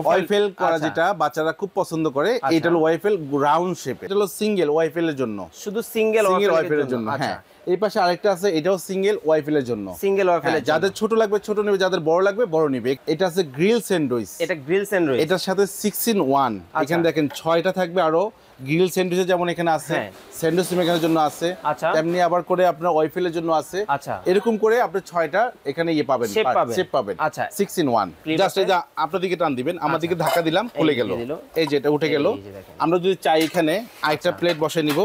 Waffle করা আচ্ছা। যেটা বাচ্চারা খুব পছন্দ করে আচ্ছা। এটা হলো ওয়াইফেল রাউন্ড শেপে এটা হলো সিঙ্গেল ওয়াইফেলের জন্য শুধু সিঙ্গেল ওয়াইফেলের জন্য হ্যাঁ আচ্ছা। এই পাশে আরেকটা আছে এটাও সিঙ্গেল ওয়াইফেলের জন্য সিঙ্গেল ওয়াইফেলের হ্যাঁ, যাদের ছোট লাগবে ছোট নেবে যাদের বড় লাগবে বড় নেবে এটা আছে গ্রিল স্যান্ডউইচ এটা গ্রিল স্যান্ডউইচ এটার সাথে 6 ইন 1 এখানে দেখেন 6টা থাকবে আরো গ্রিল স্যান্ডউইচের যেমন এখানে আছে স্যান্ডউইচ মেকারের জন্য আছে আচ্ছা। তেমনি আবার করে আপনার ওয়াইফেলের জন্য আছে আচ্ছা। এরকম করে আপনি 6টা এখানে ইয়ে পাবেন শেপ পাবেন আচ্ছা 6 ইন 1 জাস্ট এই যে আপনার দিকে টান দিবেন আমার আচ্ছা। দিকে ধাক্কা দিলাম খুলে গেল এই যে এটা উঠে গেল আমরা যদি চাই এখানে আরেকটা প্লেট বসে নিব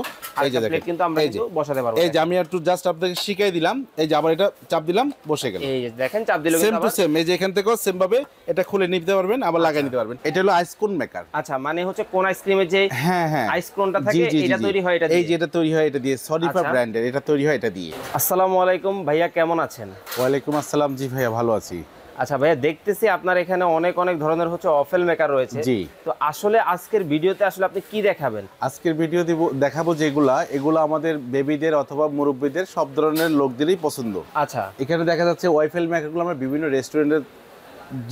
এই যে দেখেন প্লেট কিন্তু আমরা কিন্তু বসাতে পারবো এই যে আমি একটু জাস্ট আপনাকে শিখাই দিলাম এই যে আবার এটা চাপ দিলাম বসে গেল এই দেখেন চাপ দিলে সেম টু সেম এই যে এখান থেকেও সেম ভাবে এটা খুলে নিতে পারবেন আবার লাগাই আচ্ছা। নিতে পারবেন এটা হলো আইসক্রিম মেকার আচ্ছা মানে হচ্ছে কোন আইসক্রিমের যে হ্যাঁ হ্যাঁ আইসক্রিমটা থাকে এটা তৈরি হয় এটা দিয়ে এই যে এটা তৈরি হয় এটা দিয়ে সরিফা ব্র্যান্ডের এটা তৈরি হয় এটা দিয়ে আসসালামু আলাইকুম ভাইয়া কেমন আছেন ওয়া আলাইকুম আসসালাম জি ভাইয়া ভালো আছি আচ্ছা ভাইয়া দেখতেছি আপনার এখানে অনেক অনেক ধরনের হচ্ছে অফেল মেকার রয়েছে জি তো আসলে আজকের ভিডিওতে আসলে আপনি কি দেখাবেন আজকের ভিডিও দিব দেখাবো যেগুলা এগুলো আমাদের বেবিদের অথবা মুরব্বীদের সব ধরনের লোকদেরই পছন্দ আচ্ছা এখানে দেখা যাচ্ছে ওয়াইফেল মেকারগুলো আমরা বিভিন্ন রেস্টুরেন্টে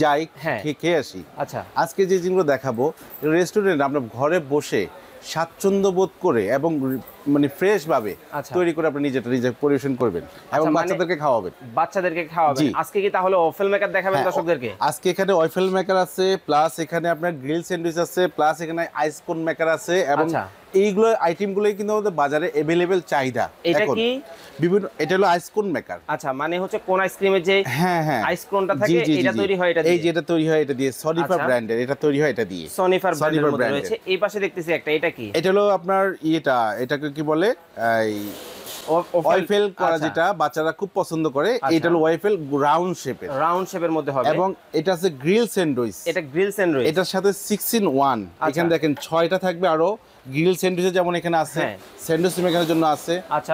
যাই হ্যাঁ। খেয়ে আসি আচ্ছা আজকে যে জিনিসগুলো দেখাবো রেস্টুরেন্ট আমরা ঘরে বসে স্বাচ্ছন্দ্য বোধ করে এবং মানে ফ্রেশ ভাবে আচ্ছা। তৈরি করে আপনি নিজেটা নিজে পরিবেশন করবেন এবং আচ্ছা, মানে বাচ্চাদেরকে খাওয়াবেন বাচ্চাদেরকে খাওয়াবেন আজকে কি তাহলে ওফেল মেকার দেখাবেন হ্যাঁ, দর্শকদেরকে আজকে এখানে ওয়েফেল মেকার আছে প্লাস এখানে আপনার গ্রিল স্যান্ডউইচ আছে প্লাস এখানে আইসকোন মেকার আছে এবং আচ্ছা। এইগুলো আইটেম গুলো কিন্তু আমাদের বাজারে अवेलेबल চাহিদা এটা কি বিভিন্ন এটা হলো আইসকোন মেকার আচ্ছা মানে হচ্ছে কোন আইসক্রিমের যে হ্যাঁ হ্যাঁ আইসকোনটা থাকে এটা তৈরি হয় এটা দিয়ে এই যে এটা তৈরি হয় এটা দিয়ে সনিফার ব্র্যান্ডের এটা তৈরি হয় এটা দিয়ে সনিফার ব্র্যান্ডের মধ্যে রয়েছে এই পাশে দেখতেছি একটা এটা কি এটা হলো আপনার ইয়েটা এটাকে কি বলে ওয়াইফেল করা আচ্ছা। যেটা বাচ্চারা খুব পছন্দ করে আচ্ছা। এটা হলো ওয়াইফেল রাউন্ড শেপের রাউন্ড শেপের মধ্যে হবে এবং এটা আছে গ্রিল স্যান্ডউইচ এটা গ্রিল স্যান্ডউইচ এটার সাথে ইন আচ্ছা। এখানে দেখেন ছয়টা থাকবে আরো গ্রিল যেমন এখানে আছে হ্যাঁ। স্যান্ডউইচ মেকারের জন্য আছে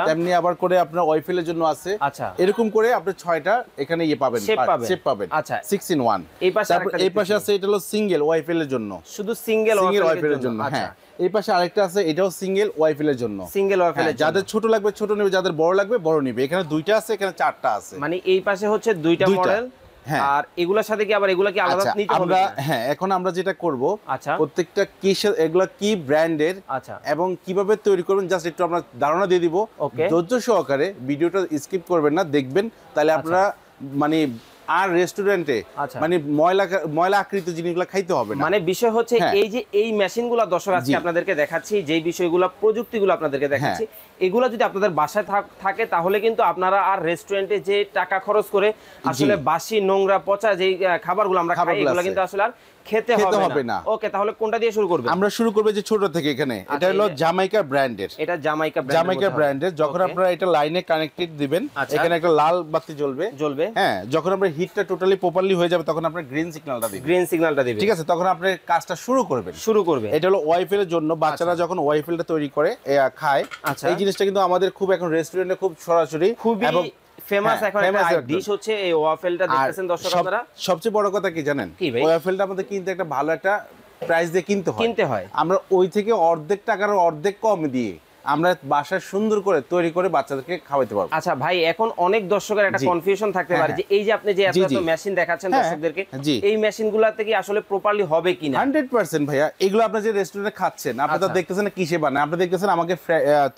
তেমনি আবার করে আপনার ওয়াইফেলের জন্য আছে এরকম করে আপনি ছয়টা এখানে ইয়ে পাবেন শেপ পাবেন আচ্ছা সিক্স ইন ওয়ান এই পাশে এই পাশে আছে এটা হলো সিঙ্গেল ওয়াইফেলের জন্য শুধু সিঙ্গেল সিঙ্গেল ওয়াইফেলের জন্য হ্যাঁ এই পাশে আরেকটা আছে এটাও সিঙ্গেল ওয়াইফেলের জন্য সিঙ্গেল ওয়াইফেলের হ্যাঁ, যাদের ছোট লাগবে ছোট নেবে যাদের বড় লাগবে বড় নেবে এখানে দুইটা আছে এখানে চারটা আছে মানে এই পাশে হচ্ছে দুইটা মডেল হ্যাঁ। আর এগুলোর সাথে কি আবার এগুলা কি আলাদা আচ্ছা, নিতে হবে আমরা হ্যাঁ এখন আমরা যেটা করব আচ্ছা প্রত্যেকটা কি এগুলা কি ব্র্যান্ডের আচ্ছা এবং কিভাবে তৈরি করবেন জাস্ট একটু আমরা ধারণা দিয়ে দিব ধৈর্য সহকারে ভিডিওটা স্কিপ করবেন না দেখবেন তাহলে আচ্ছা। আপনারা মানে আর রেস্টুরেন্টে আচ্ছা। মানে ময়লা ময়লা আকৃত জিনিসগুলো খাইতে হবে মানে বিষয় হচ্ছে হ্যাঁ। এই যে এই মেশিনগুলো দশর আজকে আপনাদেরকে দেখাচ্ছি যে বিষয়গুলো প্রযুক্তিগুলো আপনাদেরকে হ্যাঁ। দেখাচ্ছি এগুলো যদি আপনাদের বাসায় থাকে তাহলে কিন্তু আপনারা আর রেস্টুরেন্টে যে টাকা খরচ করে আসলে বাসি নোংরা পচা যে খাবারগুলো আমরা খাই এগুলো কিন্তু আসলে আর খেতে হবে না ওকে তাহলে কোনটা দিয়ে শুরু করবে আমরা শুরু করবে যে ছোট থেকে এখানে আচ্ছা, এটা হলো জামাইকা ব্র্যান্ডের এটা জামাইকা জামাইকা ব্র্যান্ডের যখন আপনারা এটা লাইনে কানেক্টেড দিবেন আচ্ছা। এখানে একটা লাল বাতি জ্বলবে জ্বলবে হ্যাঁ যখন আমরা হিটটা টোটালি প্রপারলি হয়ে যাবে তখন আপনি গ্রিন সিগন্যালটা দিবেন গ্রিন সিগন্যালটা দিবেন ঠিক আছে তখন আপনি কাজটা শুরু করবেন শুরু করবে এটা হলো ওয়াইফেলের জন্য বাচ্চারা আচ্ছা। যখন ওয়াইফেলটা তৈরি করে খায় এই জিনিসটা কিন্তু আমাদের খুব এখন রেস্টুরেন্টে খুব সরাসরি খুবই ফেমাস হ্যাঁ, এখন ডিশ হচ্ছে এই ওয়াফেলটা দেখতেছেন দর্শক আপনারা সবচেয়ে বড় কথা কি জানেন ওয়াফেলটা আমাদের কিন্তু একটা ভালো একটা প্রাইস দিয়ে কিনতে হয় কিনতে হয় আমরা ওই থেকে অর্ধেক টাকার অর্ধেক কম দিয়ে আমরা বাসায় সুন্দর করে তৈরি করে বাচ্চাদেরকে খাওয়াইতে পারবো আচ্ছা ভাই এখন অনেক দর্শকের একটা কনফিউশন থাকতে পারে হ্যাঁ, যে এই যে আপনি যে এত মেশিন দেখাচ্ছেন হ্যাঁ, দর্শকদেরকে এই মেশিনগুলোতে কি আসলে প্রপারলি হবে কিনা 100% ভাইয়া এগুলো আপনি যে রেস্টুরেন্টে খাচ্ছেন আপনি তো আচ্ছা। দেখতেছেন কিসে বানায় আপনি দেখতেছেন আমাকে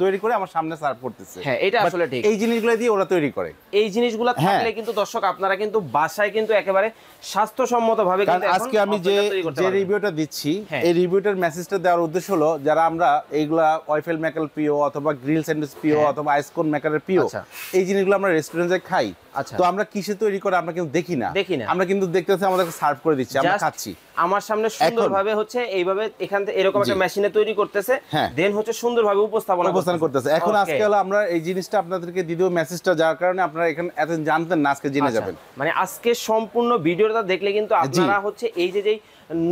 তৈরি করে আমার সামনে সার্ভ করতেছে হ্যাঁ এটা আসলে ঠিক এই জিনিসগুলো দিয়ে ওরা তৈরি করে এই জিনিসগুলো হ্যাঁ। থাকলে কিন্তু দর্শক আপনারা কিন্তু বাসায় কিন্তু একেবারে স্বাস্থ্যসম্মত ভাবে কিন্তু আজকে আমি যে যে রিভিউটা দিচ্ছি এই রিভিউটার মেসেজটা দেওয়ার উদ্দেশ্য হলো যারা আমরা এইগুলা ওয়াইফেল মেকাল পিও অথবা গ্রিল স্যান্ডউইচ পিও হ্যাঁ। অথবা আইসক্রিম মেকারের পিও আচ্ছা। এই জিনিসগুলো আমরা রেস্টুরেন্টে খাই আচ্ছা। তো আমরা কিসে তৈরি করে আমরা কিন্তু দেখি না দেখি না আমরা কিন্তু দেখতেছি আমাদের সার্ভ করে দিচ্ছে আমরা খাচ্ছি আমার সামনে সুন্দরভাবে হচ্ছে এইভাবে এখান থেকে এরকম একটা মেশিনে তৈরি করতেছে দেন হ্যাঁ। হচ্ছে সুন্দরভাবে উপস্থাপনা উপস্থাপন করতেছে এখন আজকে হলো আমরা এই জিনিসটা আপনাদেরকে দিয়ে দিদিও মেসেজটা যাওয়ার কারণে আপনারা এখানে এতদিন জানতেন না আজকে জেনে আচ্ছা। যাবেন মানে আজকে সম্পূর্ণ ভিডিওটা দেখলে কিন্তু আপনারা হচ্ছে এই যে যেই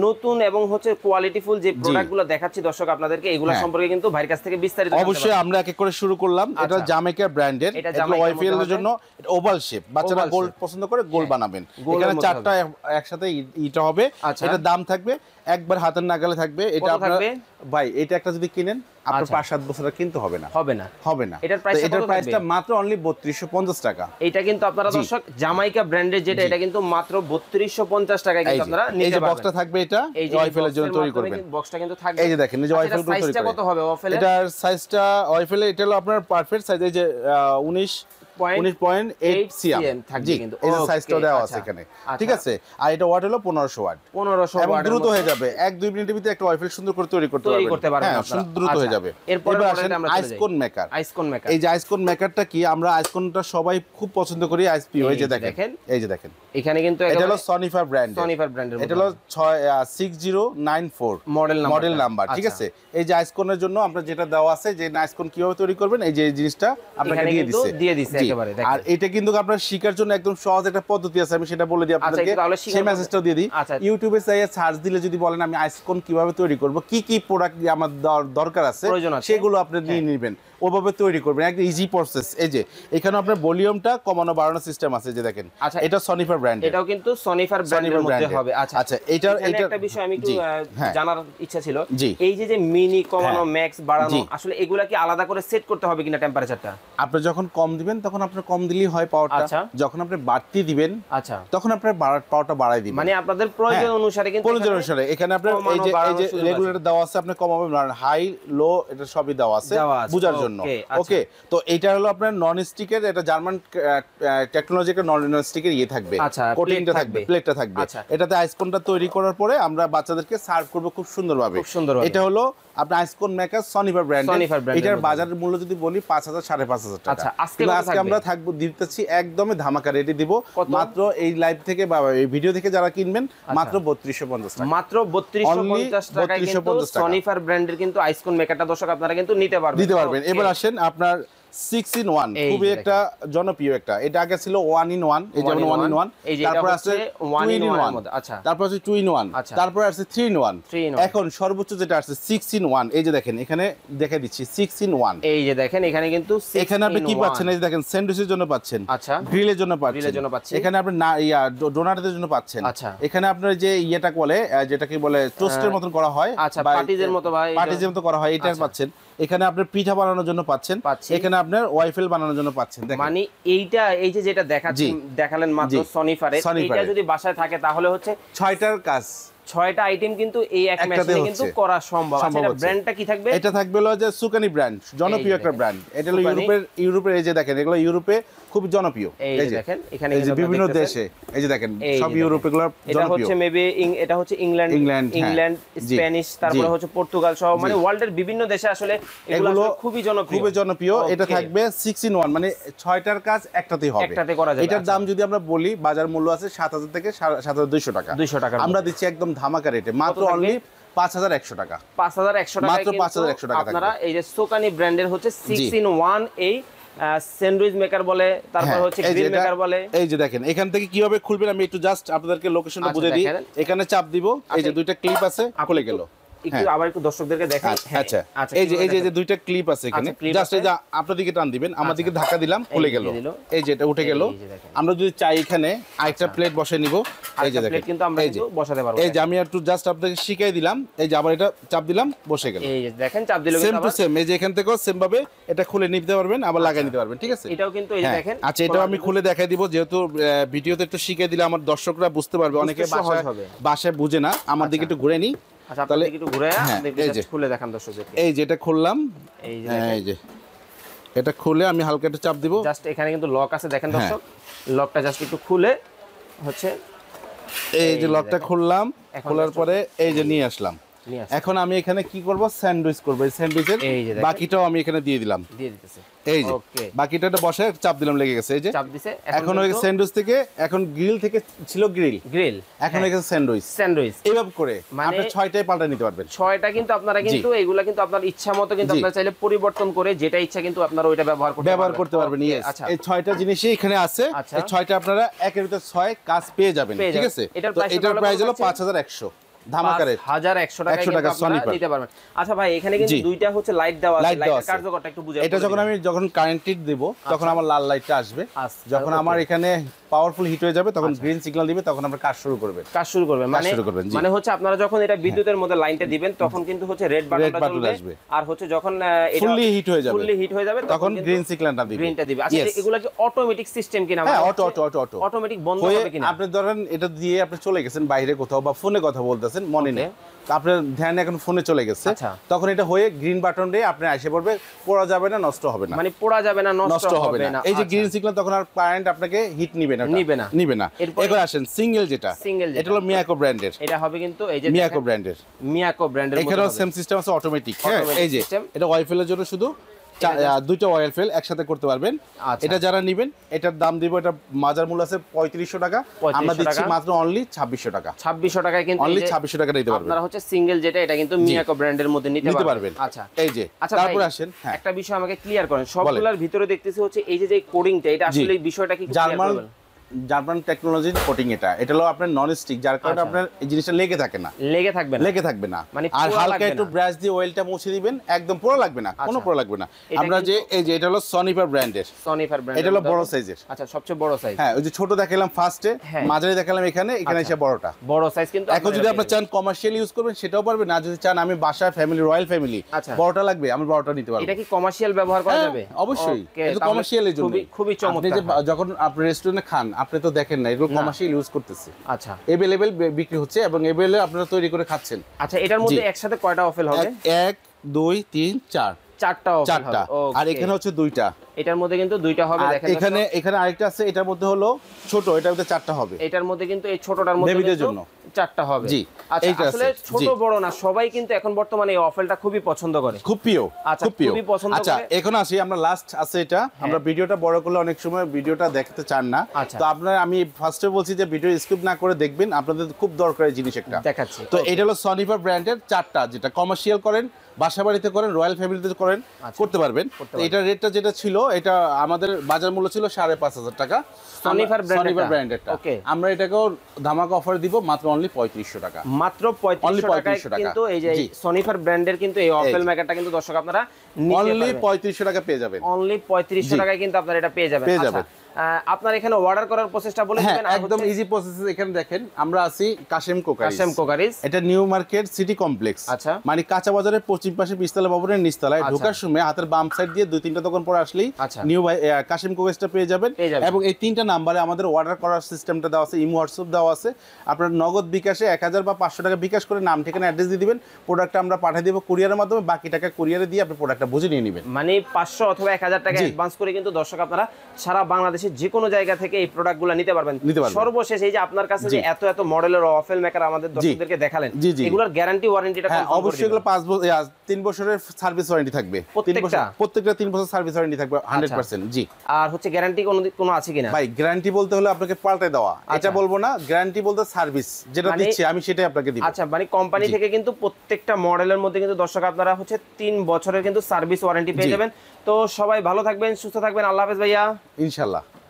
নতুন এবং হচ্ছে কোয়ালিটিফুল যে প্রোডাক্টগুলো দেখাচ্ছি দর্শক আপনাদেরকে এগুলো হ্যাঁ। সম্পর্কে কিন্তু ভাইয়ের কাছ থেকে বিস্তারিত অবশ্যই আমরা এক এক করে শুরু করলাম এটা জামাইকা আচ্ছা। ব্র্যান্ডের এটা এর জন্য ওভাল শেপ বাচ্চারা গোল পছন্দ করে গোল হ্যাঁ। বানাবেন এখানে চারটা একসাথে ইটা হবে আচ্ছা। এটা দাম থাকবে একবার হাতের নাগালে থাকবে এটা আপনার ভাই এটা একটা যদি কিনেন আপনার আচ্ছা। পাঁচ সাত বছরের কিন্তু হবে না হবে না হবে না এটার প্রাইস এটার প্রাইসটা মাত্র অনলি বত্রিশশো পঞ্চাশ টাকা এটা কিন্তু আপনারা দর্শক জামাইকা ব্র্যান্ডের যেটা এটা কিন্তু মাত্র বত্রিশশো পঞ্চাশ টাকায় কিন্তু আপনারা এই বক্সটা থাকবে এটা এই যে ওয়াইফেলের জন্য তৈরি করবেন বক্সটা কিন্তু থাকবে এই যে দেখেন এই যে ওয়াইফেল আচ্ছা, তৈরি কত হবে সাইজটা ওয়াইফেলের এটা হলো আপনার পারফেক্ট সাইজ এই যে উনিশ আচ্ছা, আচ্ছা। মেকার হ্যাঁ, আচ্ছা, আমরা সবাই খুব পছন্দ করি আইসপি যে দেখেন এই যে দেখেন এখানে কিন্তু মডেল নাম্বার মডেল নাম্বার ঠিক আছে এই যে আইসকনের জন্য আমরা যেটা দেওয়া আছে যে আইসকন কিভাবে তৈরি করবেন এই যে এই জিনিসটা আপনাকে দিয়ে দিয়েছে দিয়ে আর এটা কিন্তু আপনার শিখার জন্য একদম সহজ একটা পদ্ধতি আছে আমি সেটা বলে দিই আচ্ছা, আপনাকে সেই মেসেজটা দিয়ে দিই আচ্ছা। ইউটিউবে সার্চ দিলে যদি বলেন আমি আইসকন কিভাবে তৈরি করব কি কি প্রোডাক্ট আমার দরকার আছে সেগুলো আপনি নিয়ে হ্যাঁ। নেবেন ওভাবে তৈরি করবেন একদম ইজি প্রসেস এই যে এখানে আপনার ভলিউমটা কমানো বাড়ানোর সিস্টেম আছে যে দেখেন আচ্ছা এটা সনিফার ব্র্যান্ড এটাও কিন্তু সনিফার ব্র্যান্ডের মধ্যে হবে আচ্ছা আচ্ছা এটা এটা একটা বিষয় আমি একটু হ্যাঁ। জানার ইচ্ছা ছিল এই যে যে মিনি কমানো ম্যাক্স বাড়ানো আসলে এগুলা কি আলাদা করে সেট করতে হবে কিনা টেম্পারেচারটা আপনি যখন কম দিবেন তখন আপনার কম দিলেই হয় পাওয়ারটা আচ্ছা। যখন আপনি বাড়তি দিবেন আচ্ছা তখন আপনার পাওয়ারটা বাড়াই দিবেন মানে আপনাদের প্রয়োজন হ্যাঁ। অনুসারে কিন্তু প্রয়োজন অনুসারে এখানে আপনার এই যে এই যে রেগুলেটর দেওয়া আছে আপনি কমাবেন হাই লো এটা সবই দেওয়া আছে বুঝার জন্য জন্য ওকে আচ্ছা। তো এটা হলো আপনার নন স্টিকের এটা জার্মান টেকনোলজিক্যাল নন স্টিকের ইয়ে থাকবে কোটিংটা আচ্ছা, থাকবে প্লেটটা থাকবে আচ্ছা। এটাতে আইসক্রিমটা তৈরি করার পরে আমরা বাচ্চাদেরকে সার্ভ করব খুব সুন্দরভাবে এটা হলো আপনার আইসকন মেকার সনিফার ব্র্যান্ড সনিফার এটার বাজারের মূল্য যদি বলি 5000 5500 টাকা আচ্ছা আজকে আজকে আমরা থাকবো দিতেছি একদমই ধামাকা রেটে দিব মাত্র এই লাইভ থেকে বা এই ভিডিও থেকে যারা কিনবেন আচ্ছা। মাত্র 3250 পঞ্চাশ মাত্র 3250 টাকায় সনিফার ব্র্যান্ডের কিন্তু আইসকন মেকারটা দর্শক আপনারা কিন্তু নিতে পারবেন দিতে পারবেন এবার আসেন আপনার সিক্স ইন ওয়ান খুবই একটা জনপ্রিয় একটা এটা আগে ছিল ওয়ান ইন ওয়ান এই যেমন ওয়ান ইন ওয়ান তারপর আছে ইন ওয়ান আচ্ছা তারপর আছে টু ইন ওয়ান তারপর আছে থ্রি ইন ওয়ান এখন সর্বোচ্চ যেটা আছে সিক্স ইন ওয়ান এই যে দেখেন এখানে দেখে দিচ্ছি সিক্স ইন ওয়ান এই যে দেখেন এখানে কিন্তু এখানে আপনি কি পাচ্ছেন এই দেখেন স্যান্ডউইচের জন্য পাচ্ছেন আচ্ছা গ্রিলের জন্য পাচ্ছেন জন্য পাচ্ছেন এখানে আপনি না ইয়া ডোনাটদের জন্য পাচ্ছেন আচ্ছা এখানে আপনার যে ইয়েটা বলে যেটাকে বলে টোস্টের হ্যাঁ। মতন করা হয় আচ্ছা পার্টিজের মতো পার্টিজের মতো করা হয় এটা আচ্ছা। পাচ্ছেন এখানে আপনার পিঠা বানানোর জন্য পাচ্ছেন এখানে আপনার ওয়াইফেল বানানোর জন্য পাচ্ছেন মানে এইটা এই যে যেটা দেখাচ্ছেন দেখালেন মাত্র সনিফারে এটা যদি বাসায় থাকে তাহলে হচ্ছে ছয়টার কাজ ছয়টা আইটেম কিন্তু এই এক ম্যাচে কিন্তু করা সম্ভব আচ্ছা ব্র্যান্ডটা কি থাকবে এটা থাকবে হলো যে সুকানি ব্র্যান্ড জনপ্রিয় একটা ব্র্যান্ড এটা হলো ইউরোপের ইউরোপের এই যে দেখেন এগুলো ইউরোপে খুব জনপ্রিয় এই যে দেখেন এখানে এই যে বিভিন্ন দেশে এই যে দেখেন সব ইউরোপে এটা হচ্ছে মেবি হ্যাঁ। এটা হচ্ছে ইংল্যান্ড ইংল্যান্ড স্প্যানিশ তারপরে হচ্ছে পর্তুগাল সহ মানে ওয়ার্ল্ডের বিভিন্ন দেশে আসলে এগুলো খুবই জনপ্রিয় খুবই জনপ্রিয় এটা থাকবে 6 ইন 1 মানে 6টার কাজ একটাতেই হবে একটাতে করা যাবে এটার আচ্ছা। দাম যদি আমরা বলি বাজার মূল্য আছে 7000 থেকে 7200 টাকা 200 টাকা আমরা দিচ্ছি একদম ধামাকা রেটে মাত্র অনলি পাঁচ হাজার একশো টাকা পাঁচ হাজার একশো টাকা মাত্র পাঁচ হাজার একশো টাকা আপনারা এই যে সোকানি ব্র্যান্ডের হচ্ছে সিক্স ইন ওয়ান এই স্যান্ডউইচ মেকার বলে তারপর হ্যাঁ, হচ্ছে গ্রিল মেকার বলে এই যে দেখেন এখান থেকে কিভাবে খুলবেন আমি একটু জাস্ট আপনাদেরকে লোকেশনটা আচ্ছা, বুঝিয়ে দিই এখানে চাপ দিব এই যে আচ্ছা। দুইটা ক্লিপ আছে আচ্ছা, খুলে গেল একটু হ্যাঁ। আবার একটু দর্শকদেরকে দেখাই আচ্ছা, হ্যাঁ, আচ্ছা।, আচ্ছা এই যে এই যে দুইটা ক্লিপ আছে এখানে জাস্ট আচ্ছা, এই যে আপনার দিকে টান দিবেন আমার দিকে ধাক্কা দিলাম খুলে গেল এই যে এটা উঠে গেল আমরা যদি চাই এখানে আরেকটা প্লেট বসে নিব এই যে দেখেন কিন্তু আমরা বসাতে এই যে আমি একটু জাস্ট শিখিয়ে দিলাম এই যে আবার এটা চাপ দিলাম বসে গেল এই যে দেখেন চাপ সেম টু সেম এই যে এখান থেকেও সেম ভাবে এটা খুলে নিতে পারবেন আবার লাগিয়ে নিতে পারবেন ঠিক আছে এটাও কিন্তু এই হ্যাঁ। দেখেন আচ্ছা এটাও আমি খুলে দেখাই দিব যেহেতু ভিডিওতে একটু শিখিয়ে দিলে আমার দর্শকরা বুঝতে পারবে অনেকে বাসায় বাসায় বুঝে না আমার দিকে একটু ঘুরে নিই আচ্ছা তাহলে একটু ঘুরে হ্যাঁ, খুলে দেখান দর্শকদেরকে এই যে এটা খুললাম এই যে হ্যাঁ, এই যে এটা খুলে আমি হালকা একটু চাপ দিব জাস্ট এখানে কিন্তু লক আছে দেখেন হ্যাঁ। দর্শক লকটা জাস্ট একটু খুলে হচ্ছে এই যে লকটা খুললাম খোলার পরে এই যে নিয়ে আসলাম এখন আমি এখানে কি করব স্যান্ডউইচ করব এই স্যান্ডউইচের বাকিটাও আমি এখানে দিয়ে দিলাম দিয়ে দিতেছি এই যে বাকিটা বসে চাপ দিলাম লেগে গেছে এই যে চাপ দিছে এখন হয়ে গেছে স্যান্ডউইচ থেকে এখন গ্রিল থেকে ছিল গ্রিল গ্রিল এখন হ্যাঁ। হয়ে গেছে স্যান্ডউইচ স্যান্ডউইচ এইভাবে করে মানে আপনি 6টায় পাল্টা নিতে পারবেন ছয়টা কিন্তু আপনারা কিন্তু এগুলা কিন্তু আপনার ইচ্ছা মতো কিন্তু আপনারা চাইলে পরিবর্তন করে যেটা ইচ্ছা কিন্তু আপনারা ওইটা ব্যবহার করতে ব্যবহার করতে পারবেন ইয়েস আচ্ছা। এই ছয়টা জিনিসই এখানে আছে আচ্ছা। এই ছয়টা আপনারা একের ভিতর ছয় কাজ পেয়ে যাবেন ঠিক আছে এটার প্রাইস হলো 5100 আচ্ছা যখন আচ্ছা। আচ্ছা, মানে মানে আপনারা যখন এটা হ্যাঁ। বিদ্যুতের মধ্যে লাইনটা দিবেন তখন কিন্তু হচ্ছে রেড আর হচ্ছে যখন হিট হয়ে যাবে হিট হয়ে যাবে তখন গ্রিন সিগন্যালটা আচ্ছা এগুলা কি অটোমেটিক সিস্টেম কিনা অটো অটো অটো অটোমেটিক বন্ধ হবে কিনা আপনি ধরেন এটা দিয়ে আপনি চলে গেছেন বাইরে কোথাও বা ফোনে কথা বলতে করতেছেন মনে নেই আপনার ধ্যান এখন ফোনে চলে গেছে আচ্ছা। তখন এটা হয়ে গ্রিন বাটন দিয়ে আপনি এসে পড়বে পোড়া যাবে না নষ্ট হবে না মানে পোড়া যাবে না নষ্ট হবে না এই যে গ্রিন আচ্ছা। সিগন্যাল তখন আর ক্লায়েন্ট আপনাকে হিট নিবে না নিবে না নিবে না এরপর আসেন সিঙ্গেল যেটা সিঙ্গেল এটা হলো মিয়াকো ব্র্যান্ডের এটা হবে কিন্তু এই যে মিয়াকো ব্র্যান্ডের মিয়াকো ব্র্যান্ডের এখানেও সেম সিস্টেম আছে অটোমেটিক হ্যাঁ এই যে এটা ওয়াইফাই এর জন্য শুধু দুটো অয়েল ফেল একসাথে করতে পারবেন আচ্ছা। এটা যারা নেবেন এটার দাম দিব এটা মাজার মূল্য আছে পঁয়ত্রিশশো টাকা আমরা দিচ্ছি মাত্র অনলি ছাব্বিশশো টাকা ছাব্বিশশো টাকায় কিন্তু অনলি ছাব্বিশশো টাকা নিতে পারবেন আপনারা হচ্ছে সিঙ্গেল যেটা এটা কিন্তু মিয়াকো ব্র্যান্ডের মধ্যে নিতে পারবেন আচ্ছা এই যে আচ্ছা তারপর আসেন হ্যাঁ। একটা বিষয় আমাকে ক্লিয়ার করেন সবগুলোর ভিতরে দেখতেছি হচ্ছে এই যে যে কোডিংটা এটা আসলে বিষয়টা কি জার্মান জার্মান টেকনোলজির কোটিং এটা এটা হলো আপনার নন স্টিক যার কারণে আচ্ছা। আপনার এই জিনিসটা লেগে থাকে না লেগে থাকবে না লেগে থাকবে না মানে আর হালকা একটু ব্রাশ দিয়ে অয়েলটা মুছে দিবেন একদম পুরো লাগবে না কোনো আচ্ছা। পুরো লাগবে না আমরা যে এই যে এটা হলো সনিফার ব্র্যান্ডের সনিফার ব্র্যান্ড এটা হলো বড় সাইজের আচ্ছা সবচেয়ে বড় সাইজ হ্যাঁ ওই যে ছোট দেখালাম ফারস্টে হ্যাঁ। মাঝারি দেখালাম এখানে এখানে আচ্ছা। এসে বড়টা বড় সাইজ কিন্তু এখন যদি আপনি চান কমার্শিয়াল ইউজ করবেন সেটাও পারবে না যদি চান আমি বাসা ফ্যামিলি রয়্যাল ফ্যামিলি বড়টা লাগবে আমি বড়টা নিতে পারবো এটা কি কমার্শিয়াল ব্যবহার করা হ্যাঁ, যাবে অবশ্যই এটা কমার্শিয়ালের জন্য খুবই চমৎকার যখন আপনি রেস্টুরেন্টে খান আপনি তো দেখেন না এগুলো কমার্শিয়াল ইউজ করতেছে আচ্ছা এভেলেবেল বিক্রি হচ্ছে এবং এভেলেবেল আপনারা তৈরি করে খাচ্ছেন আচ্ছা এটার মধ্যে একসাথে কয়টা অফেল হবে এক দুই তিন চার চারটা চারটা আর এখানে হচ্ছে দুইটা এটার মধ্যে কিন্তু দুইটা হবে দেখেন এখানে এখানে আরেকটা আছে এটার মধ্যে হলো ছোট এটার মধ্যে চারটা হবে এটার মধ্যে কিন্তু এই ছোটটার মধ্যে জন্য চারটা হবে জি আচ্ছা আসলে ছোট বড় না সবাই কিন্তু এখন বর্তমানে এই অফেলটা খুবই পছন্দ করে খুব প্রিয় আচ্ছা, খুবই পছন্দ আচ্ছা এখন আসি আমরা লাস্ট আছে এটা হ্যাঁ। আমরা ভিডিওটা বড় করলে অনেক সময় ভিডিওটা দেখতে চান না আচ্ছা। তো আপনারা আমি ফার্স্টে বলছি যে ভিডিও স্কিপ না করে দেখবেন আপনাদের খুব দরকারি জিনিস একটা দেখাচ্ছি তো এটা হলো সনিফার ব্র্যান্ডের চারটা যেটা কমার্শিয়াল করেন বাসা বাড়িতে করেন রয়্যাল ফ্যামিলিতে করেন আচ্ছা। করতে পারবেন এটা রেটটা যেটা ছিল এটা আমাদের বাজার মূল্য ছিল সাড়ে পাঁচ হাজার টাকা আমরা এটাকেও ধামাকা অফার দিব মাত্র অনলি পঁয়ত্রিশশো টাকা মাত্র পঁয়ত্রিশশো টাকা এই যে সনিফার ব্র্যান্ডের কিন্তু এই অফেল মেকারটা কিন্তু দর্শক আপনারা অনলি পঁয়ত্রিশশো টাকা পেয়ে যাবেন অনলি পঁয়ত্রিশশো টাকায় কিন্তু আপনারা এটা পেয়ে যাবেন পেয়ে আচ্ছা। যাবেন আপনার এখানে অর্ডার করার প্রসেসটা বলে হ্যাঁ, দিবেন একদম ইজি প্রসেস এখানে দেখেন আমরা আছি কাশেম কোকারিস কাশেম কোকারিস এটা নিউ মার্কেট সিটি কমপ্লেক্স আচ্ছা মানে কাঁচা বাজারের পশ্চিম পাশে বিস্তালা ভবনের নিচতলায় আচ্ছা। ঢোকার সময় হাতের বাম সাইড দিয়ে দুই তিনটা দোকান পরে আসলেই আচ্ছা। নিউ কাশেম কোকারিসটা পেয়ে যাবেন এবং এই তিনটা নাম্বারে আমাদের অর্ডার করার সিস্টেমটা দেওয়া আছে ইমো হোয়াটসঅ্যাপ দেওয়া আছে আপনার নগদ বিকাশে 1000 বা 500 টাকা বিকাশ করে নাম ঠিকানা অ্যাড্রেস দিয়ে দিবেন প্রোডাক্টটা আমরা পাঠিয়ে দেব কুরিয়ারের মাধ্যমে বাকি টাকা কুরিয়ারে দিয়ে আপনি প্রোডাক্টটা বুঝে নিয়ে নেবেন মানে 500 অথবা 1000 টাকা অ্যাডভান্স করে কিন্তু দর্শক আপনারা সারা বাংলাদেশ বাংলাদেশের যে কোনো জায়গা থেকে এই প্রোডাক্টগুলো নিতে পারবেন সর্বশেষ এই যে আপনার কাছে যে এত এত মডেলের অফেল মেকার আমাদের দর্শকদেরকে দেখালেন এগুলোর গ্যারান্টি ওয়ারেন্টিটা অবশ্যই এগুলো 5 বছর 3 বছরের সার্ভিস ওয়ারেন্টি থাকবে প্রত্যেকটা প্রত্যেকটা 3 বছর সার্ভিস ওয়ারেন্টি থাকবে 100% আচ্ছা। জি আর হচ্ছে গ্যারান্টি কোনো কোনো আছে কিনা ভাই গ্যারান্টি বলতে হলে আপনাকে পাল্টে দেওয়া আচ্ছা। এটা বলবো না গ্যারান্টি বলতে সার্ভিস যেটা মানে- দিচ্ছি আমি সেটাই আপনাকে দিব আচ্ছা মানে কোম্পানি থেকে কিন্তু প্রত্যেকটা মডেলের মধ্যে কিন্তু দর্শক আপনারা হচ্ছে 3 বছরের কিন্তু সার্ভিস ওয়ারেন্টি পেয়ে যাবেন তো সবাই ভালো থাকবেন সুস্থ থাকবেন আল্লাহ হাফেজ ভাইয়া ইনশাল্লাহ